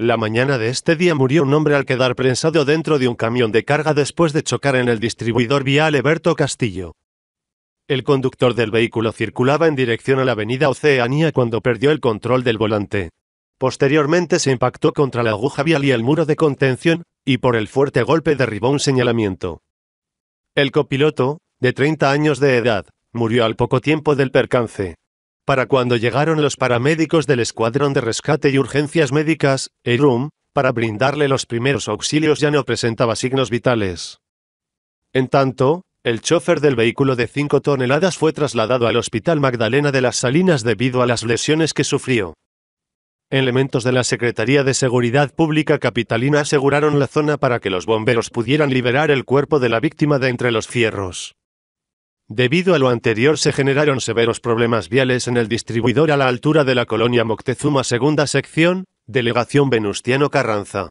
La mañana de este día murió un hombre al quedar prensado dentro de un camión de carga después de chocar en el distribuidor vial Eberto Castillo. El conductor del vehículo circulaba en dirección a la avenida Oceanía cuando perdió el control del volante. Posteriormente se impactó contra la aguja vial y el muro de contención, y por el fuerte golpe derribó un señalamiento. El copiloto, de 30 años de edad, murió al poco tiempo del percance para cuando llegaron los paramédicos del Escuadrón de Rescate y Urgencias Médicas, ERUM, para brindarle los primeros auxilios ya no presentaba signos vitales. En tanto, el chofer del vehículo de 5 toneladas fue trasladado al Hospital Magdalena de las Salinas debido a las lesiones que sufrió. Elementos de la Secretaría de Seguridad Pública Capitalina aseguraron la zona para que los bomberos pudieran liberar el cuerpo de la víctima de entre los fierros. Debido a lo anterior se generaron severos problemas viales en el distribuidor a la altura de la colonia Moctezuma Segunda Sección, Delegación Venustiano Carranza.